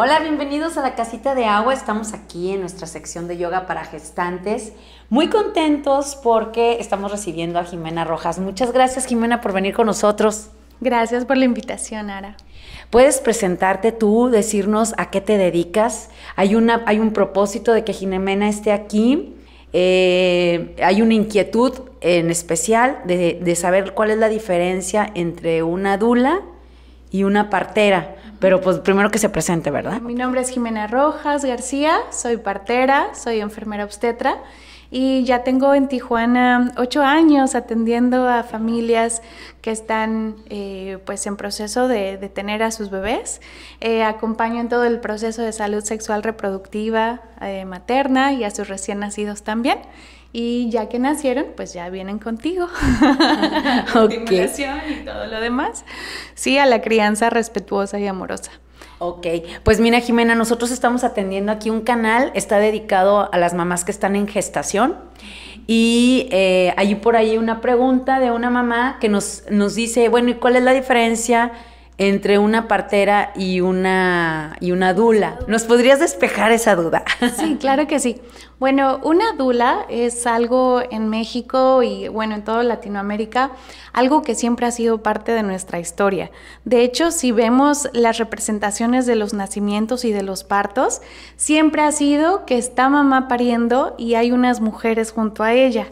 Hola, bienvenidos a la casita de agua. Estamos aquí en nuestra sección de yoga para gestantes. Muy contentos porque estamos recibiendo a Jimena Rojas. Muchas gracias Jimena por venir con nosotros. Gracias por la invitación, Ara. ¿Puedes presentarte tú, decirnos a qué te dedicas? Hay, una, hay un propósito de que Jimena esté aquí. Eh, hay una inquietud en especial de, de, saber cuál es la diferencia entre una dula y una partera pero pues primero que se presente, ¿verdad? Mi nombre es Jimena Rojas García, soy partera, soy enfermera obstetra y ya tengo en Tijuana ocho años atendiendo a familias que están eh, pues en proceso de, tener a sus bebés. Eh, acompaño en todo el proceso de salud sexual reproductiva eh, materna y a sus recién nacidos también. Y ya que nacieron, pues ya vienen contigo. ok y todo lo demás. Sí, a la crianza respetuosa y amorosa. Ok, pues mira Jimena, nosotros estamos atendiendo aquí un canal, está dedicado a las mamás que están en gestación y eh, hay por ahí una pregunta de una mamá que nos, nos dice, bueno, ¿y cuál es la diferencia entre una partera y una, y una dula. ¿Nos podrías despejar esa duda? Sí, claro que sí. Bueno, una dula es algo en México y bueno, en toda Latinoamérica, algo que siempre ha sido parte de nuestra historia. De hecho, si vemos las representaciones de los nacimientos y de los partos, siempre ha sido que está mamá pariendo y hay unas mujeres junto a ella.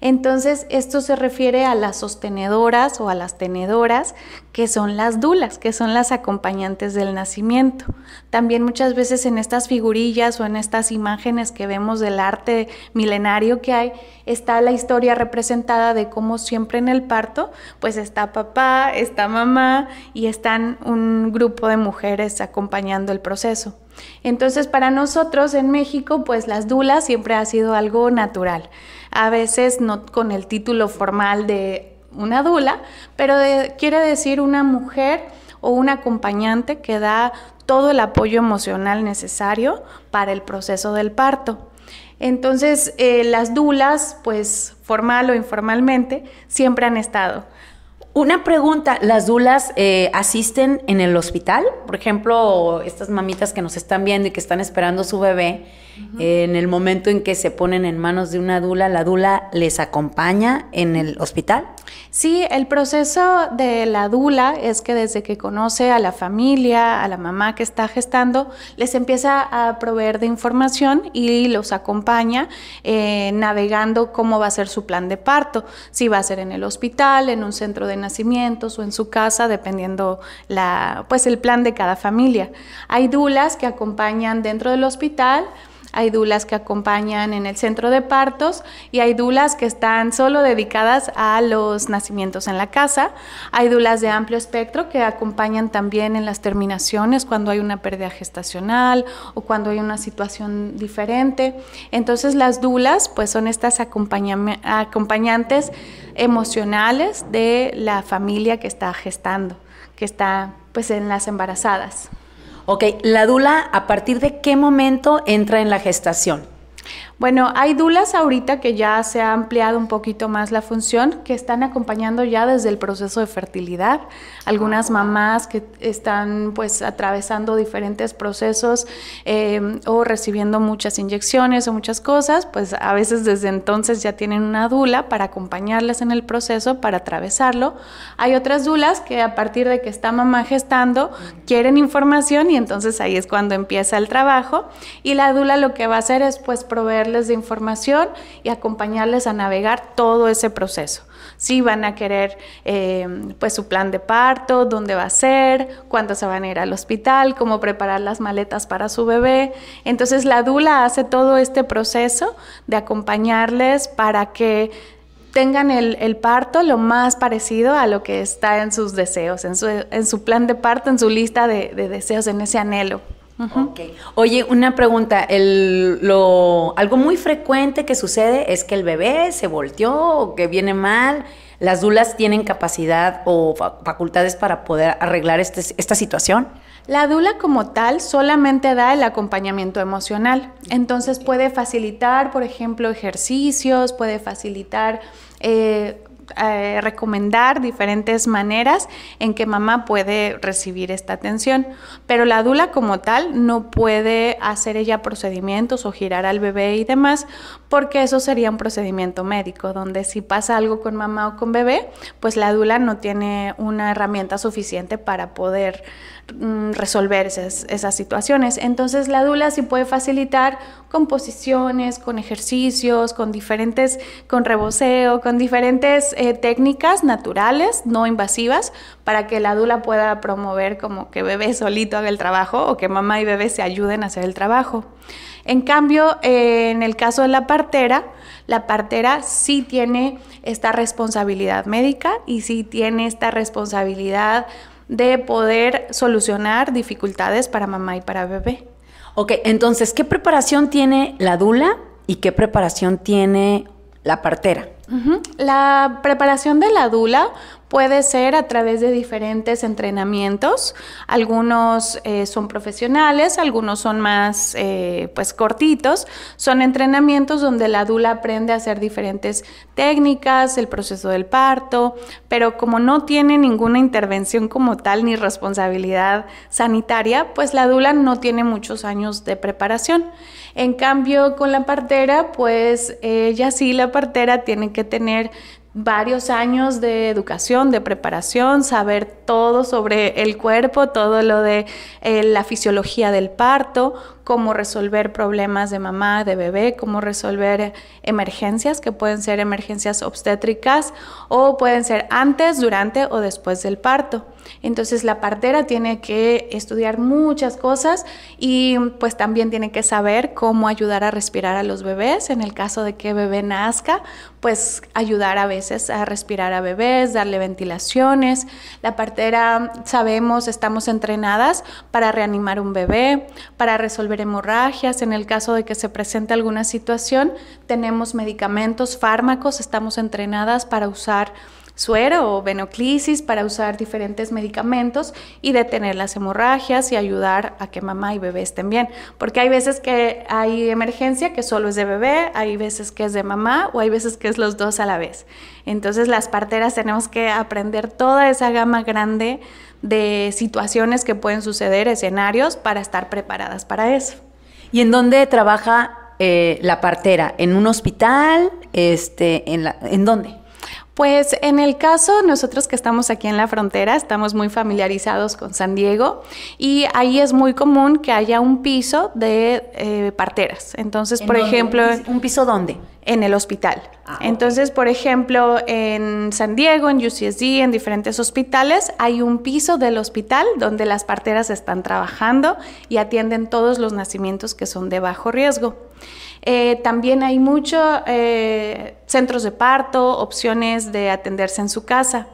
Entonces, esto se refiere a las sostenedoras o a las tenedoras, que son las dulas, que son las acompañantes del nacimiento. También muchas veces en estas figurillas o en estas imágenes que vemos del arte milenario que hay, está la historia representada de cómo siempre en el parto, pues está papá, está mamá y están un grupo de mujeres acompañando el proceso. Entonces, para nosotros en México, pues las dulas siempre ha sido algo natural. A veces no con el título formal de una dula, pero quiere decir una mujer o un acompañante que da todo el apoyo emocional necesario para el proceso del parto. Entonces, eh, las dulas, pues formal o informalmente, siempre han estado. Una pregunta, ¿las dulas eh, asisten en el hospital? Por ejemplo, estas mamitas que nos están viendo y que están esperando su bebé, en el momento en que se ponen en manos de una dula, ¿la dula les acompaña en el hospital? Sí, el proceso de la dula es que desde que conoce a la familia, a la mamá que está gestando, les empieza a proveer de información y los acompaña eh, navegando cómo va a ser su plan de parto, si va a ser en el hospital, en un centro de nacimientos o en su casa, dependiendo pues el plan de cada familia. Hay dulas que acompañan dentro del hospital, hay dulas que acompañan en el centro de partos y hay dulas que están solo dedicadas a los nacimientos en la casa. Hay dulas de amplio espectro que acompañan también en las terminaciones cuando hay una pérdida gestacional o cuando hay una situación diferente. Entonces las dulas pues son estas acompañantes emocionales de la familia que está gestando, que está pues en las embarazadas. Ok, la dula, ¿a partir de qué momento entra en la gestación? Bueno, hay dulas ahorita que ya se ha ampliado un poquito más la función, que están acompañando ya desde el proceso de fertilidad. Algunas mamás que están pues atravesando diferentes procesos eh, o recibiendo muchas inyecciones o muchas cosas, pues a veces desde entonces ya tienen una dula para acompañarlas en el proceso, para atravesarlo. Hay otras dulas que a partir de que está mamá gestando, quieren información y entonces ahí es cuando empieza el trabajo y la dula lo que va a hacer es pues proveer les de información y acompañarles a navegar todo ese proceso. Si van a querer eh, pues su plan de parto, dónde va a ser, cuándo se van a ir al hospital, cómo preparar las maletas para su bebé. Entonces la dula hace todo este proceso de acompañarles para que tengan el, parto lo más parecido a lo que está en sus deseos, en su, plan de parto, en su lista de deseos, en ese anhelo. Oye, una pregunta. lo, algo muy frecuente que sucede es que el bebé se volteó o que viene mal. ¿Las dulas tienen capacidad o facultades para poder arreglar este, esta situación? La dula como tal solamente da el acompañamiento emocional, entonces puede facilitar, por ejemplo, ejercicios, puede facilitar eh, eh, recomendar diferentes maneras en que mamá puede recibir esta atención. Pero la adula, como tal no puede hacer ella procedimientos o girar al bebé y demás, porque eso sería un procedimiento médico, donde si pasa algo con mamá o con bebé, pues la adula no tiene una herramienta suficiente para poder Mm, resolver esas, situaciones. Entonces la dula sí puede facilitar composiciones, con ejercicios, con diferentes, con reboceo, con diferentes eh, técnicas naturales, no invasivas, para que la dula pueda promover como que bebé solito haga el trabajo o que mamá y bebé se ayuden a hacer el trabajo. En cambio, eh, en el caso de la partera, la partera sí tiene esta responsabilidad médica y sí tiene esta responsabilidad de poder solucionar dificultades para mamá y para bebé. Ok, entonces, ¿qué preparación tiene la dula y qué preparación tiene la partera? La preparación de la dula, puede ser a través de diferentes entrenamientos. Algunos eh, son profesionales, algunos son más eh, pues cortitos. Son entrenamientos donde la dula aprende a hacer diferentes técnicas, el proceso del parto, pero como no tiene ninguna intervención como tal ni responsabilidad sanitaria, pues la dula no tiene muchos años de preparación. En cambio, con la partera, pues ella eh, sí, la partera tiene que tener varios años de educación, de preparación, saber todo sobre el cuerpo, todo lo de eh, la fisiología del parto, cómo resolver problemas de mamá, de bebé, cómo resolver emergencias, que pueden ser emergencias obstétricas o pueden ser antes, durante o después del parto. Entonces la partera tiene que estudiar muchas cosas y pues también tiene que saber cómo ayudar a respirar a los bebés. En el caso de que bebé nazca, pues ayudar a veces a respirar a bebés, darle ventilaciones. La partera, sabemos, estamos entrenadas para reanimar un bebé, para resolver hemorragias, en el caso de que se presente alguna situación, tenemos medicamentos, fármacos, estamos entrenadas para usar suero o venoclisis para usar diferentes medicamentos y detener las hemorragias y ayudar a que mamá y bebé estén bien. Porque hay veces que hay emergencia que solo es de bebé, hay veces que es de mamá o hay veces que es los dos a la vez. Entonces las parteras tenemos que aprender toda esa gama grande de situaciones que pueden suceder, escenarios, para estar preparadas para eso. ¿Y en dónde trabaja eh, la partera? ¿En un hospital? Este, en, ¿En dónde? Pues en el caso, nosotros que estamos aquí en la frontera, estamos muy familiarizados con San Diego y ahí es muy común que haya un piso de eh, parteras. Entonces, por ejemplo... ¿Un piso dónde? En el hospital. Ah, Entonces, por ejemplo, en San Diego, en UCSD, en diferentes hospitales, hay un piso del hospital donde las parteras están trabajando y atienden todos los nacimientos que son de bajo riesgo. Eh, también hay muchos eh, centros de parto, opciones de atenderse en su casa.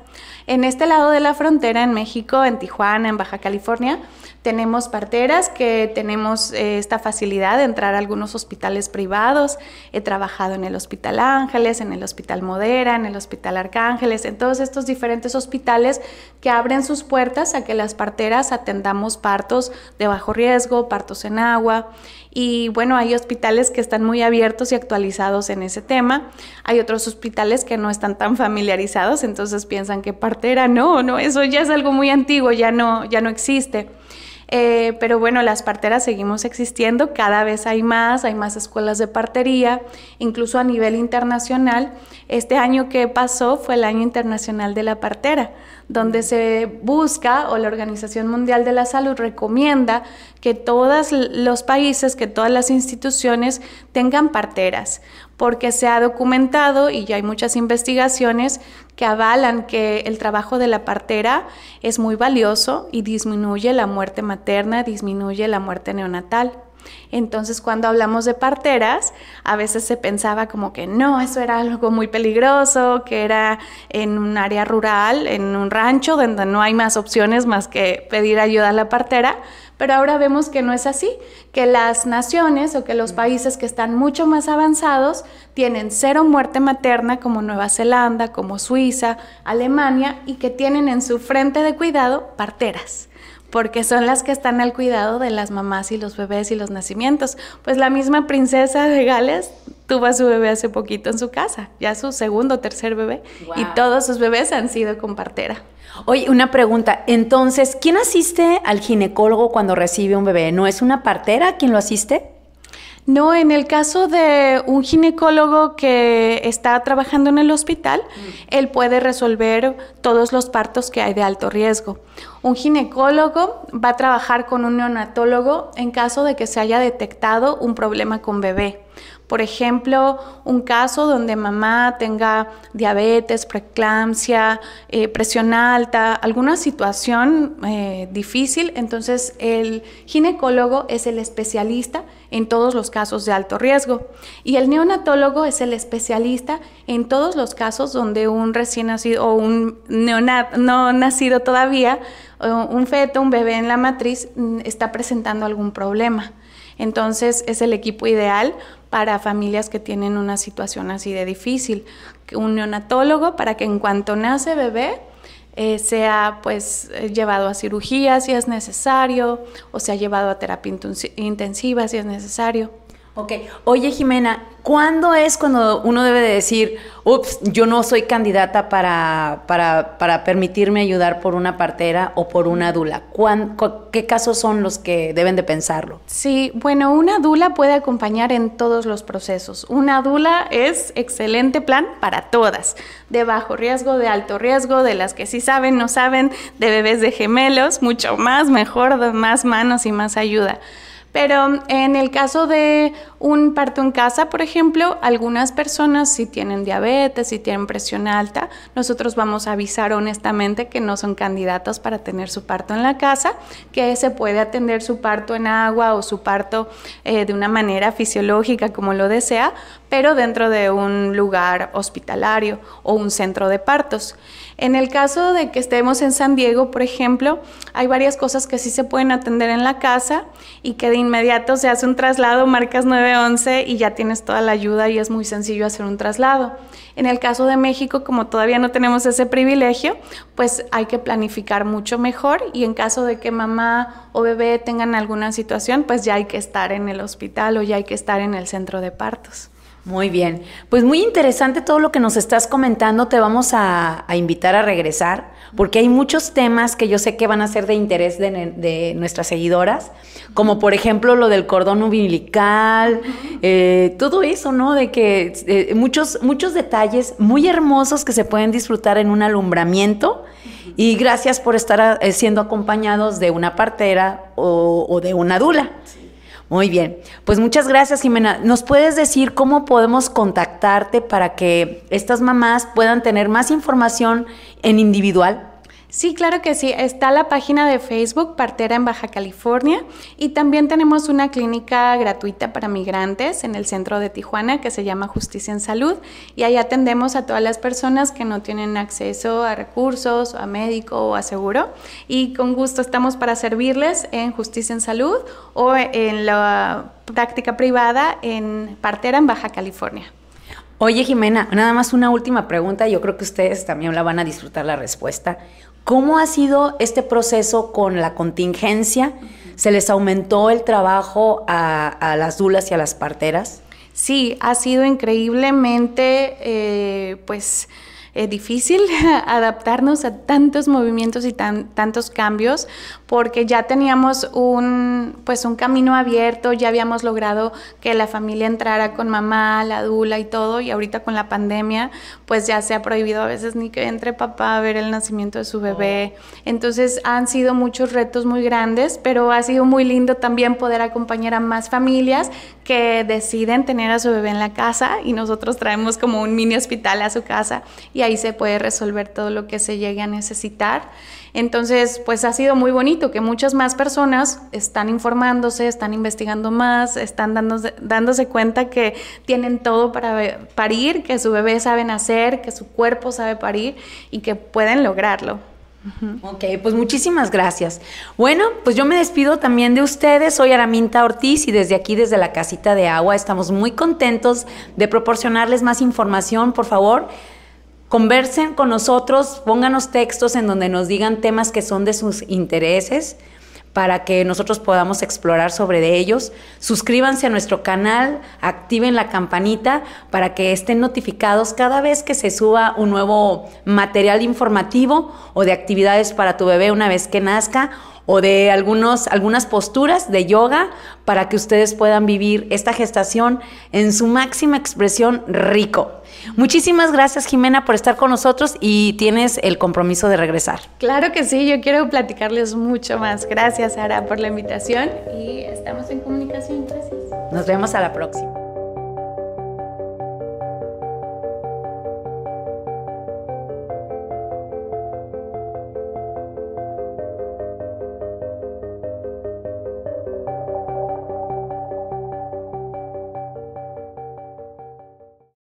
En este lado de la frontera, en México, en Tijuana, en Baja California, tenemos parteras que tenemos eh, esta facilidad de entrar a algunos hospitales privados. He trabajado en el Hospital Ángeles, en el Hospital Modera, en el Hospital Arcángeles, en todos estos diferentes hospitales que abren sus puertas a que las parteras atendamos partos de bajo riesgo, partos en agua. Y bueno, hay hospitales que están muy abiertos y actualizados en ese tema. Hay otros hospitales que no están tan familiarizados, entonces piensan que partera, no, no, eso ya es algo muy antiguo, ya no, ya no existe. Eh, pero bueno, las parteras seguimos existiendo, cada vez hay más, hay más escuelas de partería, incluso a nivel internacional. Este año que pasó fue el Año Internacional de la Partera, donde se busca o la Organización Mundial de la Salud recomienda que todos los países, que todas las instituciones tengan parteras, porque se ha documentado y ya hay muchas investigaciones que avalan que el trabajo de la partera es muy valioso y disminuye la muerte materna, disminuye la muerte neonatal. Entonces, cuando hablamos de parteras, a veces se pensaba como que no, eso era algo muy peligroso, que era en un área rural, en un rancho, donde no hay más opciones más que pedir ayuda a la partera, pero ahora vemos que no es así, que las naciones o que los países que están mucho más avanzados tienen cero muerte materna como Nueva Zelanda, como Suiza, Alemania, y que tienen en su frente de cuidado parteras porque son las que están al cuidado de las mamás y los bebés y los nacimientos. Pues la misma princesa de Gales tuvo a su bebé hace poquito en su casa, ya su segundo o tercer bebé, y todos sus bebés han sido con partera. Oye, una pregunta, entonces, ¿quién asiste al ginecólogo cuando recibe un bebé? ¿No es una partera quien lo asiste? No, en el caso de un ginecólogo que está trabajando en el hospital, mm. él puede resolver todos los partos que hay de alto riesgo. Un ginecólogo va a trabajar con un neonatólogo en caso de que se haya detectado un problema con bebé. Por ejemplo, un caso donde mamá tenga diabetes, preeclampsia, eh, presión alta, alguna situación eh, difícil, entonces el ginecólogo es el especialista en todos los casos de alto riesgo. Y el neonatólogo es el especialista en todos los casos donde un recién nacido o un neonato no nacido todavía, un feto, un bebé en la matriz mm, está presentando algún problema. Entonces es el equipo ideal para familias que tienen una situación así de difícil. Un neonatólogo para que en cuanto nace bebé, eh, se ha pues eh, llevado a cirugía si es necesario o se ha llevado a terapia intensiva si es necesario. Ok, oye Jimena, ¿cuándo es cuando uno debe de decir, ups, yo no soy candidata para, para, permitirme ayudar por una partera o por una dula? ¿Qué casos son los que deben de pensarlo? Sí, bueno, una dula puede acompañar en todos los procesos. Una dula es excelente plan para todas, de bajo riesgo, de alto riesgo, de las que sí saben, no saben, de bebés de gemelos, mucho más, mejor, más manos y más ayuda. Pero en el caso de un parto en casa, por ejemplo, algunas personas si tienen diabetes, si tienen presión alta, nosotros vamos a avisar honestamente que no son candidatos para tener su parto en la casa, que se puede atender su parto en agua o su parto eh, de una manera fisiológica como lo desea, pero dentro de un lugar hospitalario o un centro de partos. En el caso de que estemos en San Diego, por ejemplo, hay varias cosas que sí se pueden atender en la casa y que de inmediato se hace un traslado marcas 9 11 y ya tienes toda la ayuda y es muy sencillo hacer un traslado. En el caso de México, como todavía no tenemos ese privilegio, pues hay que planificar mucho mejor y en caso de que mamá o bebé tengan alguna situación, pues ya hay que estar en el hospital o ya hay que estar en el centro de partos. Muy bien, pues muy interesante todo lo que nos estás comentando. Te vamos a, invitar a regresar porque hay muchos temas que yo sé que van a ser de interés de, nuestras seguidoras, como por ejemplo lo del cordón umbilical, eh, todo eso, ¿no? De que eh, muchos, muchos detalles muy hermosos que se pueden disfrutar en un alumbramiento. Y gracias por estar eh, siendo acompañados de una partera o, de una dula. Muy bien, pues muchas gracias Jimena. ¿Nos puedes decir cómo podemos contactarte para que estas mamás puedan tener más información en individual? Sí, claro que sí. Está la página de Facebook Partera en Baja California y también tenemos una clínica gratuita para migrantes en el centro de Tijuana que se llama Justicia en Salud y ahí atendemos a todas las personas que no tienen acceso a recursos, a médico o a seguro y con gusto estamos para servirles en Justicia en Salud o en la práctica privada en Partera en Baja California. Oye Jimena, nada más una última pregunta, yo creo que ustedes también la van a disfrutar la respuesta. ¿Cómo ha sido este proceso con la contingencia? ¿Se les aumentó el trabajo a, las dulas y a las parteras? Sí, ha sido increíblemente, eh, pues, es difícil adaptarnos a tantos movimientos y tan, tantos cambios porque ya teníamos un, pues un camino abierto, ya habíamos logrado que la familia entrara con mamá, la dula y todo y ahorita con la pandemia pues ya se ha prohibido a veces ni que entre papá a ver el nacimiento de su oh. bebé. Entonces han sido muchos retos muy grandes, pero ha sido muy lindo también poder acompañar a más familias que deciden tener a su bebé en la casa y nosotros traemos como un mini hospital a su casa y y ahí se puede resolver todo lo que se llegue a necesitar. Entonces, pues ha sido muy bonito que muchas más personas están informándose, están investigando más, están dándose, dándose cuenta que tienen todo para parir, que su bebé sabe nacer, que su cuerpo sabe parir y que pueden lograrlo. Ok, pues muchísimas gracias. Bueno, pues yo me despido también de ustedes. Soy Araminta Ortiz y desde aquí, desde la casita de agua, estamos muy contentos de proporcionarles más información. Por favor, Conversen con nosotros, pónganos textos en donde nos digan temas que son de sus intereses para que nosotros podamos explorar sobre ellos. Suscríbanse a nuestro canal, activen la campanita para que estén notificados cada vez que se suba un nuevo material informativo o de actividades para tu bebé una vez que nazca o de algunos, algunas posturas de yoga para que ustedes puedan vivir esta gestación en su máxima expresión rico. Muchísimas gracias Jimena por estar con nosotros y tienes el compromiso de regresar. Claro que sí, yo quiero platicarles mucho más. Gracias Sara por la invitación y estamos en comunicación. Gracias. Nos vemos a la próxima.